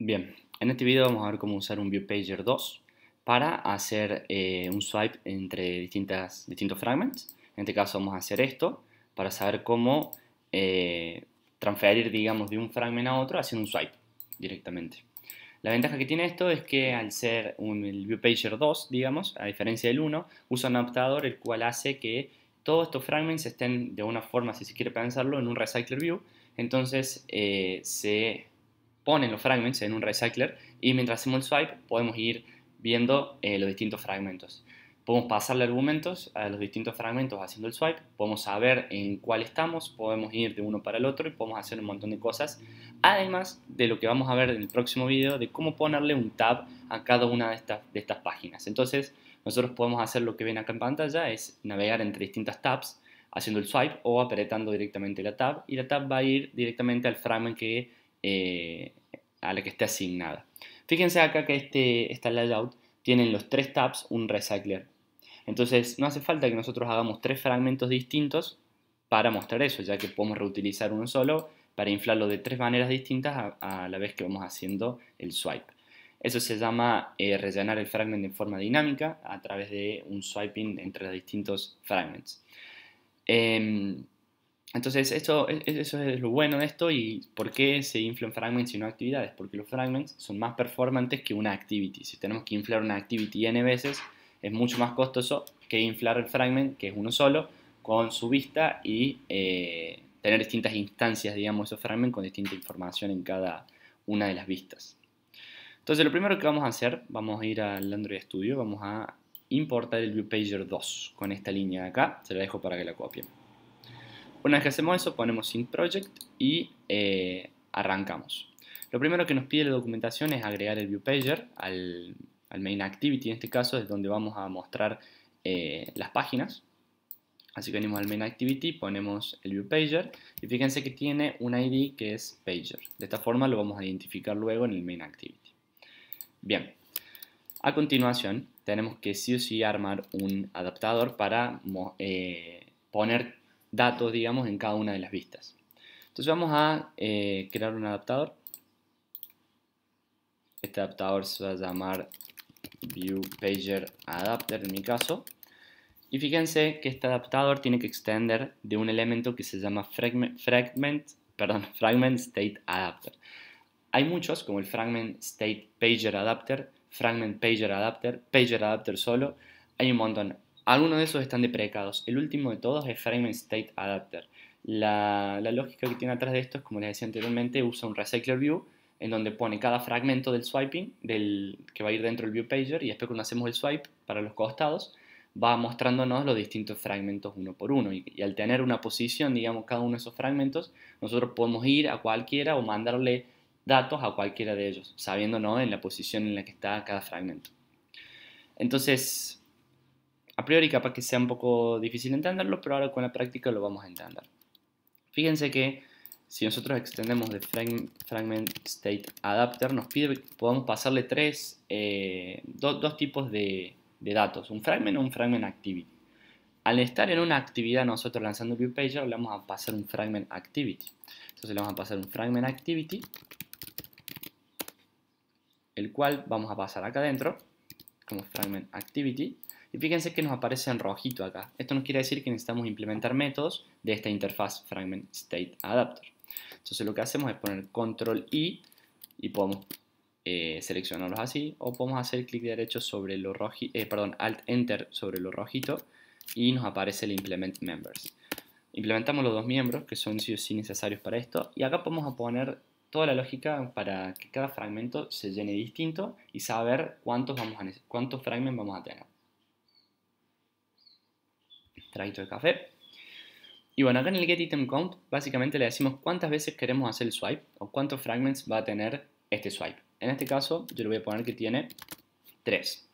Bien, en este video vamos a ver cómo usar un ViewPager 2 para hacer eh, un swipe entre distintas, distintos fragments. En este caso vamos a hacer esto para saber cómo eh, transferir, digamos, de un fragment a otro haciendo un swipe directamente. La ventaja que tiene esto es que al ser un, el ViewPager 2, digamos, a diferencia del 1, usa un adaptador el cual hace que todos estos fragments estén de una forma, si se quiere pensarlo, en un RecyclerView Entonces eh, se ponen los fragments en un recycler y mientras hacemos el swipe podemos ir viendo eh, los distintos fragmentos. Podemos pasarle argumentos a los distintos fragmentos haciendo el swipe, podemos saber en cuál estamos, podemos ir de uno para el otro y podemos hacer un montón de cosas, además de lo que vamos a ver en el próximo video de cómo ponerle un tab a cada una de estas, de estas páginas. Entonces, nosotros podemos hacer lo que ven acá en pantalla, es navegar entre distintas tabs haciendo el swipe o apretando directamente la tab y la tab va a ir directamente al fragment que eh, a la que esté asignada. Fíjense acá que este, esta layout en los tres tabs un recycler. Entonces no hace falta que nosotros hagamos tres fragmentos distintos para mostrar eso, ya que podemos reutilizar uno solo para inflarlo de tres maneras distintas a, la vez que vamos haciendo el swipe. Eso se llama eh, rellenar el fragmento en forma dinámica a través de un swiping entre los distintos fragments. Em, entonces, eso es lo bueno de esto y por qué se inflan fragments y no actividades. Porque los fragments son más performantes que una activity. Si tenemos que inflar una activity n veces, es mucho más costoso que inflar el fragment, que es uno solo, con su vista y eh, tener distintas instancias, digamos, esos fragments con distinta información en cada una de las vistas. Entonces, lo primero que vamos a hacer, vamos a ir al Android Studio, vamos a importar el ViewPager 2 con esta línea de acá. Se la dejo para que la copien. Una vez que hacemos eso, ponemos Sync Project y eh, arrancamos. Lo primero que nos pide la documentación es agregar el ViewPager al, al Main Activity, en este caso es donde vamos a mostrar eh, las páginas. Así que venimos al Main Activity, ponemos el ViewPager y fíjense que tiene un ID que es Pager. De esta forma lo vamos a identificar luego en el Main Activity. Bien, a continuación tenemos que sí o sí armar un adaptador para eh, poner datos, digamos, en cada una de las vistas. Entonces vamos a eh, crear un adaptador. Este adaptador se va a llamar Adapter en mi caso. Y fíjense que este adaptador tiene que extender de un elemento que se llama fragment, fragment, perdón, fragment State Adapter. Hay muchos, como el Fragment State Pager Adapter, Fragment Pager Adapter, Pager Adapter solo. Hay un montón. Algunos de esos están deprecados. El último de todos es Frame State Adapter. La, lógica que tiene atrás de esto es, como les decía anteriormente, usa un Recycler View en donde pone cada fragmento del swiping del, que va a ir dentro del ViewPager Pager y después cuando hacemos el swipe para los costados va mostrándonos los distintos fragmentos uno por uno y, y al tener una posición, digamos, cada uno de esos fragmentos, nosotros podemos ir a cualquiera o mandarle datos a cualquiera de ellos, sabiéndonos en la posición en la que está cada fragmento. Entonces, a priori capaz que sea un poco difícil entenderlo, pero ahora con la práctica lo vamos a entender. Fíjense que si nosotros extendemos de fragment state adapter, nos pide que podamos pasarle tres, eh, dos tipos de, de, datos, un fragment o un fragment activity. Al estar en una actividad nosotros lanzando ViewPager, le vamos a pasar un fragment activity. Entonces le vamos a pasar un fragment activity, el cual vamos a pasar acá adentro, como fragment activity, y fíjense que nos aparece en rojito acá. Esto nos quiere decir que necesitamos implementar métodos de esta interfaz fragment state adapter. Entonces lo que hacemos es poner control I y podemos eh, seleccionarlos así o podemos hacer clic derecho sobre lo rojito, eh, perdón, alt enter sobre lo rojito y nos aparece el implement members. Implementamos los dos miembros que son sí o sí necesarios para esto y acá podemos poner toda la lógica para que cada fragmento se llene distinto y saber cuántos, vamos a, cuántos fragmentos vamos a tener de café. Y bueno, acá en el getItemCount básicamente le decimos cuántas veces queremos hacer el swipe o cuántos fragments va a tener este swipe. En este caso yo le voy a poner que tiene 3.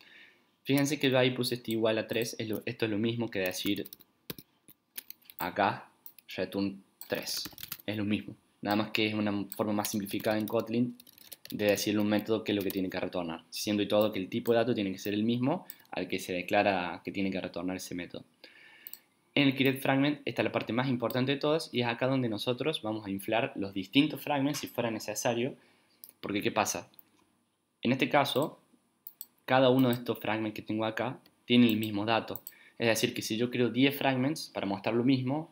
Fíjense que yo ahí puse este igual a 3, esto es lo mismo que decir acá return 3, es lo mismo. Nada más que es una forma más simplificada en Kotlin de decirle un método que es lo que tiene que retornar, siendo y todo que el tipo de dato tiene que ser el mismo al que se declara que tiene que retornar ese método en el create fragment está la parte más importante de todas y es acá donde nosotros vamos a inflar los distintos fragments si fuera necesario, porque ¿qué pasa? En este caso, cada uno de estos fragments que tengo acá tiene el mismo dato. Es decir, que si yo creo 10 fragments para mostrar lo mismo,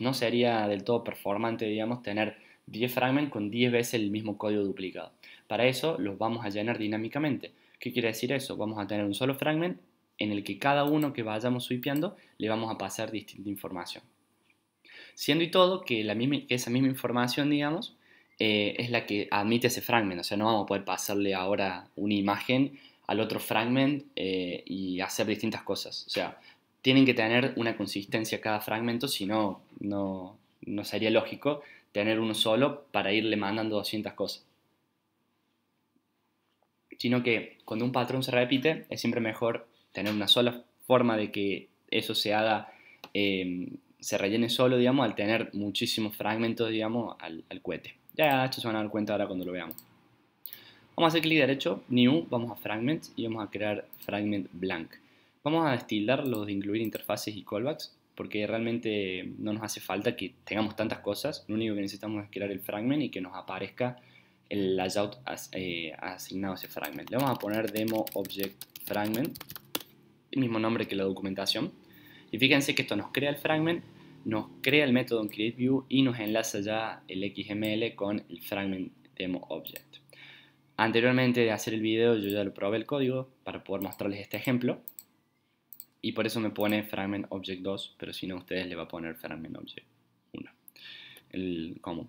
no sería del todo performante, digamos, tener 10 fragments con 10 veces el mismo código duplicado. Para eso los vamos a llenar dinámicamente. ¿Qué quiere decir eso? Vamos a tener un solo fragment en el que cada uno que vayamos swipeando le vamos a pasar distinta información. Siendo y todo que, esa misma información, digamos, eh, es la que admite ese fragment, o sea, no vamos a poder pasarle ahora una imagen al otro fragment eh, y hacer distintas cosas. O sea, tienen que tener una consistencia cada fragmento, si no, no, no sería lógico tener uno solo para irle mandando 200 cosas. Sino que cuando un patrón se repite, es siempre mejor tener una sola forma de que eso se haga, eh, se rellene solo, digamos, al tener muchísimos fragmentos, digamos, al, cohete. Ya, esto se van a dar cuenta ahora cuando lo veamos. Vamos a hacer clic derecho, New, vamos a Fragments y vamos a crear Fragment Blank. Vamos a destilar los de incluir interfaces y callbacks, porque realmente no nos hace falta que tengamos tantas cosas. Lo único que necesitamos es crear el fragment y que nos aparezca el layout eh, asignado a ese fragment. Le vamos a poner Demo Object Fragment el mismo nombre que la documentación. Y fíjense que esto nos crea el fragment, nos crea el método en CreateView y nos enlaza ya el XML con el fragment demo object. Anteriormente de hacer el video yo ya lo probé el código para poder mostrarles este ejemplo y por eso me pone fragment object 2, pero si no ustedes le va a poner fragment object 1, el común.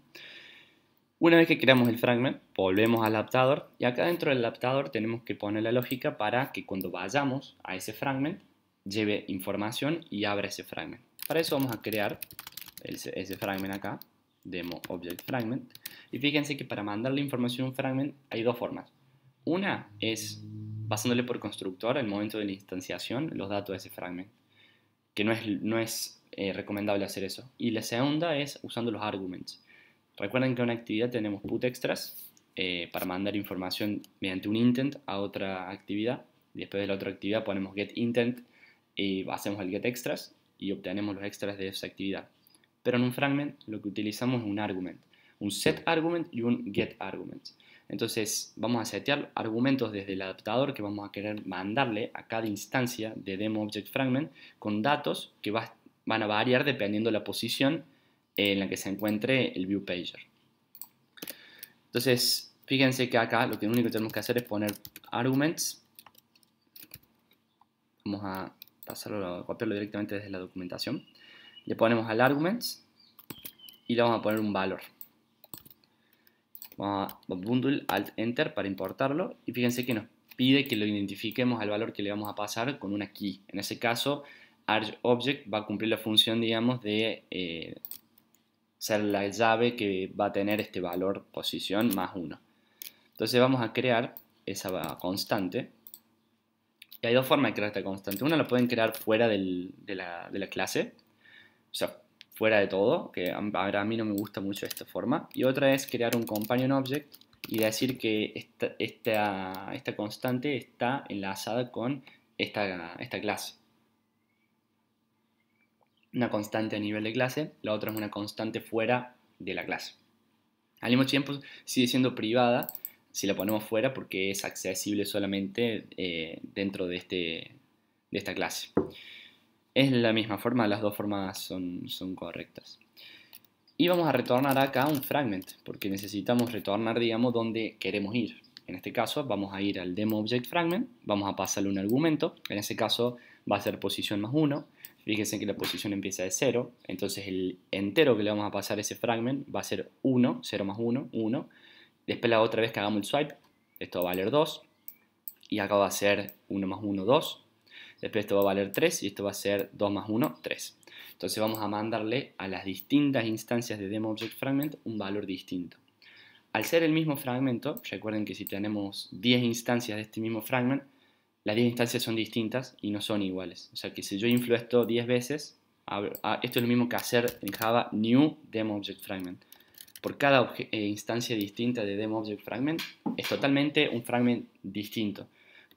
Una vez que creamos el fragment, volvemos al adaptador y acá dentro del adaptador tenemos que poner la lógica para que cuando vayamos a ese fragment lleve información y abra ese fragment. Para eso vamos a crear ese, fragment acá, demo object fragment. Y fíjense que para mandarle información a un fragment hay dos formas. Una es pasándole por constructor al momento de la instanciación los datos de ese fragment, que no es, no es eh, recomendable hacer eso. Y la segunda es usando los arguments. Recuerden que en una actividad tenemos put extras eh, para mandar información mediante un intent a otra actividad. Después de la otra actividad ponemos get intent y hacemos el get extras y obtenemos los extras de esa actividad. Pero en un fragment lo que utilizamos es un argument, un set argument y un get argument. Entonces vamos a setear argumentos desde el adaptador que vamos a querer mandarle a cada instancia de demo object fragment con datos que van a variar dependiendo la posición en la que se encuentre el view pager. Entonces, fíjense que acá lo que único que tenemos que hacer es poner arguments. Vamos a pasarlo, copiarlo directamente desde la documentación. Le ponemos al arguments y le vamos a poner un valor. Vamos a bundle alt enter para importarlo y fíjense que nos pide que lo identifiquemos al valor que le vamos a pasar con una key. En ese caso, object va a cumplir la función, digamos, de eh, ser la llave que va a tener este valor posición más 1. Entonces vamos a crear esa constante. Y hay dos formas de crear esta constante. Una la pueden crear fuera de, la, clase, o sea, fuera de todo, que ahora a mí no me gusta mucho esta forma. Y otra es crear un companion object y decir que esta, esta, constante está enlazada con esta clase una constante a nivel de clase, la otra es una constante fuera de la clase. Al mismo tiempo sigue siendo privada si la ponemos fuera porque es accesible solamente eh, dentro de, este, de esta clase. Es la misma forma, las dos formas son, son correctas. Y vamos a retornar acá un fragment, porque necesitamos retornar, digamos, donde queremos ir. En este caso vamos a ir al demo object fragment, vamos a pasarle un argumento, en ese caso va a ser posición más 1, Fíjense que la posición empieza de 0, entonces el entero que le vamos a pasar a ese fragment va a ser 1, 0 más 1, 1. Después la otra vez que hagamos el swipe, esto va a valer 2. Y acá va a ser 1 más 1, 2. Después esto va a valer 3 y esto va a ser 2 más 1, 3. Entonces vamos a mandarle a las distintas instancias de DemoObjectFragment un valor distinto. Al ser el mismo fragmento, recuerden que si tenemos 10 instancias de este mismo fragment, las 10 instancias son distintas y no son iguales. O sea que si yo influyo esto 10 veces, ah, esto es lo mismo que hacer en Java new DemoObjectFragment. Por cada eh, instancia distinta de fragment es totalmente un fragment distinto.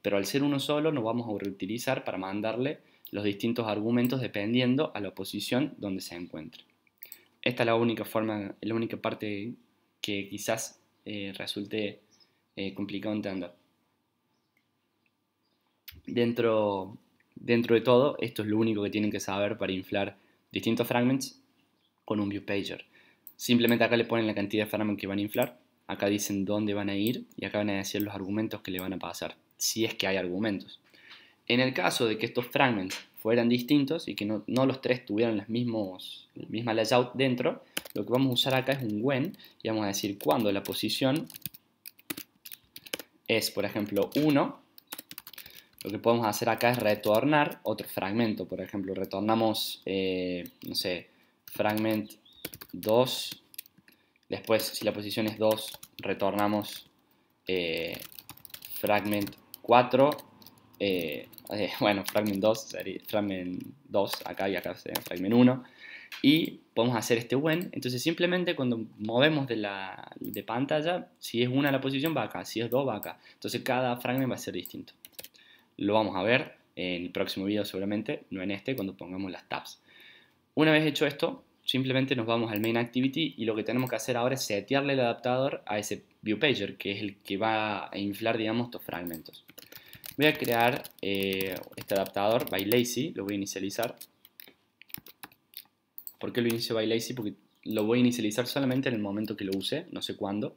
Pero al ser uno solo nos vamos a reutilizar para mandarle los distintos argumentos dependiendo a la posición donde se encuentre. Esta es la única forma, la única parte que quizás eh, resulte eh, complicado entender. Dentro, dentro de todo, esto es lo único que tienen que saber para inflar distintos fragments con un viewpager. Simplemente acá le ponen la cantidad de fragments que van a inflar, acá dicen dónde van a ir y acá van a decir los argumentos que le van a pasar, si es que hay argumentos. En el caso de que estos fragments fueran distintos y que no, los tres tuvieran los mismos, el mismo layout dentro, lo que vamos a usar acá es un when y vamos a decir cuando la posición es, por ejemplo, 1 lo que podemos hacer acá es retornar otro fragmento, por ejemplo, retornamos, eh, no sé, fragment 2, después si la posición es 2, retornamos eh, fragment 4, eh, bueno, fragment 2 sería fragment 2 acá y acá sería fragment 1, y podemos hacer este when, entonces simplemente cuando movemos de, la, pantalla, si es una la posición va acá, si es 2 va acá, entonces cada fragment va a ser distinto. Lo vamos a ver en el próximo video seguramente, no en este, cuando pongamos las tabs. Una vez hecho esto, simplemente nos vamos al main activity y lo que tenemos que hacer ahora es setearle el adaptador a ese viewPager, que es el que va a inflar, digamos, estos fragmentos. Voy a crear eh, este adaptador by lazy, lo voy a inicializar. ¿Por qué lo inicio by lazy? Porque lo voy a inicializar solamente en el momento que lo use, no sé cuándo.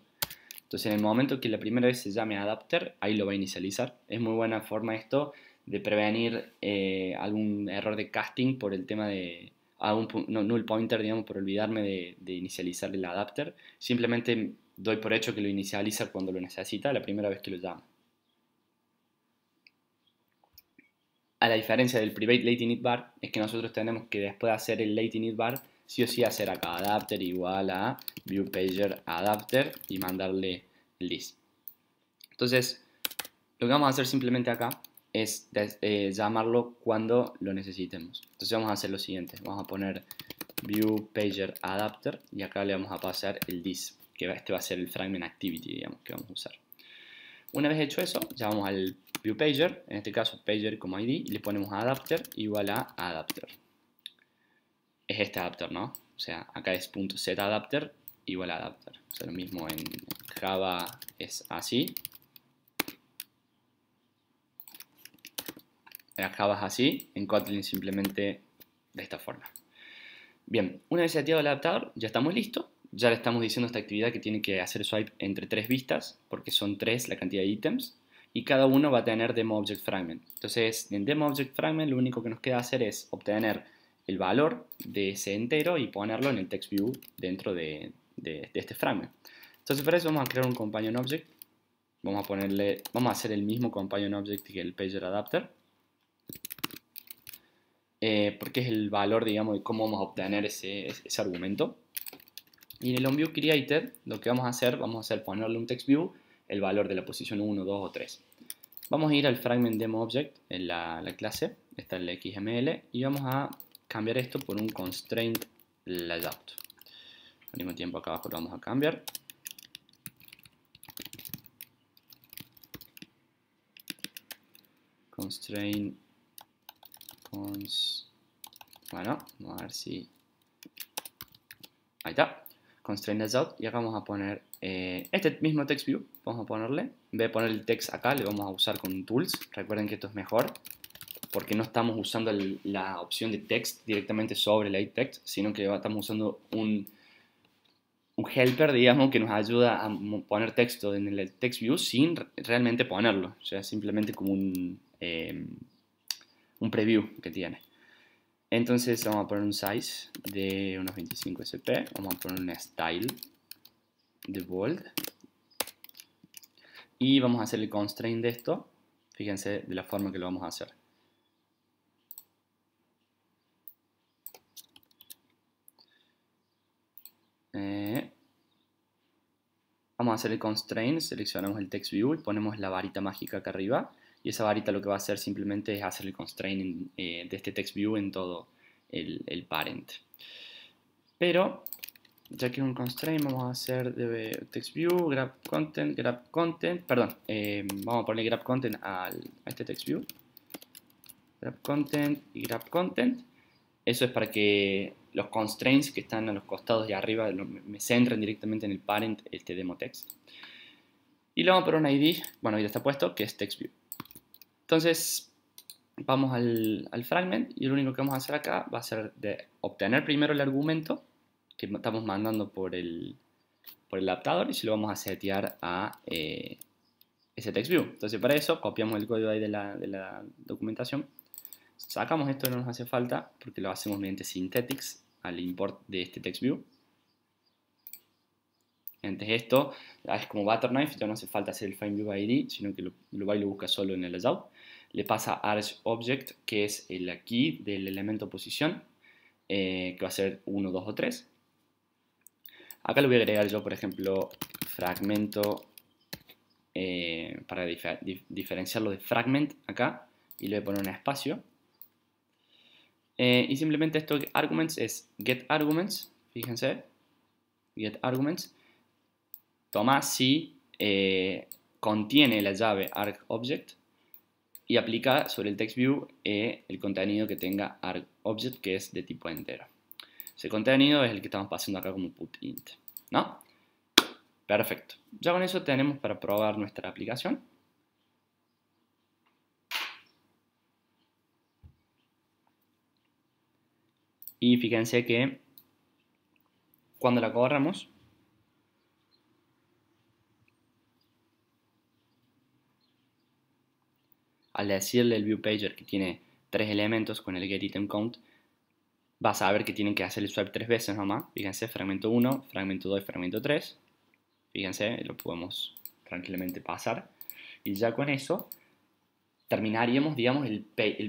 Entonces en el momento que la primera vez se llame adapter, ahí lo va a inicializar. Es muy buena forma esto de prevenir eh, algún error de casting por el tema de algún null pointer, digamos, por olvidarme de, de inicializar el adapter. Simplemente doy por hecho que lo inicializa cuando lo necesita, la primera vez que lo llama. A la diferencia del private late init bar, es que nosotros tenemos que después de hacer el late init bar, sí o sí hacer acá adapter igual a viewPager adapter y mandarle list. Entonces, lo que vamos a hacer simplemente acá es eh, llamarlo cuando lo necesitemos. Entonces vamos a hacer lo siguiente, vamos a poner viewPager adapter y acá le vamos a pasar el list, que este va a ser el fragment activity, digamos, que vamos a usar. Una vez hecho eso, llamamos al viewPager, en este caso pager como ID, y le ponemos adapter igual a adapter es este adapter, ¿no? O sea, acá es .setAdapter igual adapter. O sea, lo mismo en Java es así. En Java es así, en Kotlin simplemente de esta forma. Bien, una vez activado el adaptador, ya estamos listos. Ya le estamos diciendo a esta actividad que tiene que hacer swipe entre tres vistas, porque son tres la cantidad de ítems, y cada uno va a tener fragment. Entonces, en fragment lo único que nos queda hacer es obtener el valor de ese entero y ponerlo en el text view dentro de, este fragment. Entonces para eso vamos a crear un companion object. Vamos a ponerle, vamos a hacer el mismo companion object que el pager adapter. Eh, porque es el valor, digamos, de cómo vamos a obtener ese, argumento. Y en el OnViewCreated lo que vamos a hacer, vamos a hacer ponerle un text view el valor de la posición 1, 2 o 3. Vamos a ir al fragment demo object, en la, la clase, está el XML, y vamos a cambiar esto por un constraint layout. Al mismo tiempo acá abajo lo vamos a cambiar. Constraint bueno, vamos a ver si ahí está. Constraint layout y acá vamos a poner eh, este mismo text view, vamos a ponerle, en vez de poner el text acá, le vamos a usar con tools, recuerden que esto es mejor, porque no estamos usando la opción de text directamente sobre la text, sino que estamos usando un, un helper, digamos, que nos ayuda a poner texto en el TextView sin realmente ponerlo, o sea, simplemente como un, em, un preview que tiene. Entonces vamos a poner un size de unos 25 sp, vamos a poner un style de bold y vamos a hacer el constraint de esto, fíjense de la forma que lo vamos a hacer. Eh, vamos a hacer el constraint, seleccionamos el text view y ponemos la varita mágica acá arriba. Y esa varita lo que va a hacer simplemente es hacer el constraint eh, de este text view en todo el, parent. Pero ya que es un constraint, vamos a hacer de text view, grab content, grab content, perdón, eh, vamos a poner grab content al, a este text view, grab content y grab content. Eso es para que los constraints que están a los costados y arriba me centran directamente en el parent este demo text. Y luego por un ID, bueno, ya está puesto, que es text view Entonces, vamos al, fragment y lo único que vamos a hacer acá va a ser de obtener primero el argumento que estamos mandando por el, por el adaptador y si lo vamos a setear a eh, ese view Entonces, para eso copiamos el código ahí de la, de la documentación Sacamos esto no nos hace falta porque lo hacemos mediante synthetics al import de este TextView. Antes esto ah, es como Butterknife, ya no hace falta hacer el FindViewID, sino que lo, va y lo busca solo en el layout. Le pasa ArchObject, que es el aquí del elemento posición, eh, que va a ser 1, 2 o 3. Acá le voy a agregar yo, por ejemplo, fragmento eh, para diferenciarlo de fragment acá y le voy a poner un espacio eh, y simplemente esto arguments es get arguments, fíjense, get arguments, toma si eh, contiene la llave argObject y aplica sobre el text view eh, el contenido que tenga argObject que es de tipo entero. Ese contenido es el que estamos pasando acá como putInt, ¿no? Perfecto. Ya con eso tenemos para probar nuestra aplicación. Y fíjense que cuando la corramos, al decirle el view que tiene tres elementos con el get item vas a ver que tienen que hacer el swipe tres veces nomás. Fíjense, fragmento 1, fragmento 2 fragmento 3. Fíjense, lo podemos tranquilamente pasar. Y ya con eso terminaríamos, digamos, el, ViewPager, el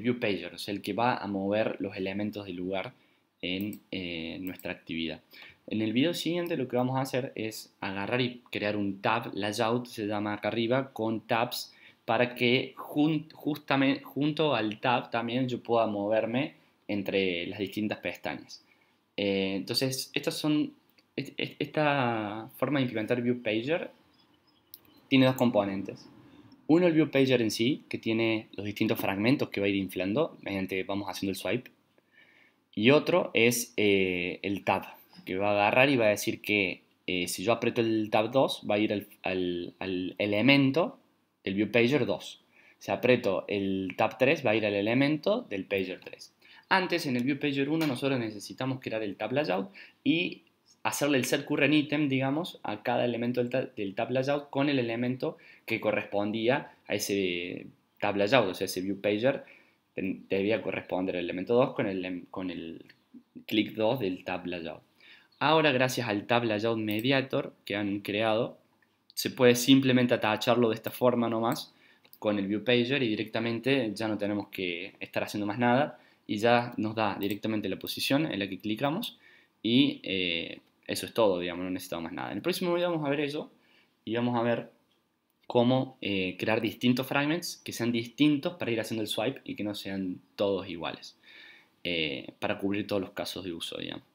view o sea, el que va a mover los elementos del lugar en eh, nuestra actividad. En el video siguiente lo que vamos a hacer es agarrar y crear un tab, layout se llama acá arriba, con tabs para que justamente, junto al tab también yo pueda moverme entre las distintas pestañas. Eh, entonces, estas son, esta forma de implementar ViewPager tiene dos componentes. Uno, el ViewPager en sí, que tiene los distintos fragmentos que va a ir inflando mediante, vamos haciendo el swipe y otro es eh, el tab, que va a agarrar y va a decir que eh, si yo aprieto el tab 2, va a ir al, elemento del viewpager 2. Si aprieto el tab 3, va a ir al elemento del pager 3. Antes, en el viewpager 1, nosotros necesitamos crear el tab layout y hacerle el set current item, digamos, a cada elemento del, tab, layout con el elemento que correspondía a ese tab layout, o sea, ese viewpager debía corresponder el elemento 2 con el, con el clic 2 del tab layout. Ahora, gracias al tab layout mediator que han creado, se puede simplemente atacharlo de esta forma nomás con el view pager y directamente ya no tenemos que estar haciendo más nada y ya nos da directamente la posición en la que clicamos y eh, eso es todo, digamos, no necesitamos más nada. En el próximo video vamos a ver eso y vamos a ver cómo eh, crear distintos fragments que sean distintos para ir haciendo el swipe y que no sean todos iguales, eh, para cubrir todos los casos de uso, digamos.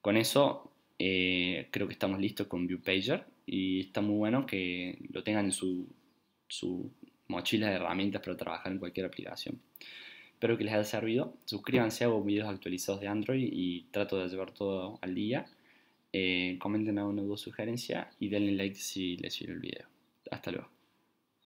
Con eso eh, creo que estamos listos con ViewPager y está muy bueno que lo tengan en su, mochila de herramientas para trabajar en cualquier aplicación. Espero que les haya servido. Suscríbanse, hago videos actualizados de Android y trato de llevar todo al día. comenten alguna o sugerencia y denle like si les sirvió el video. Hasta luego.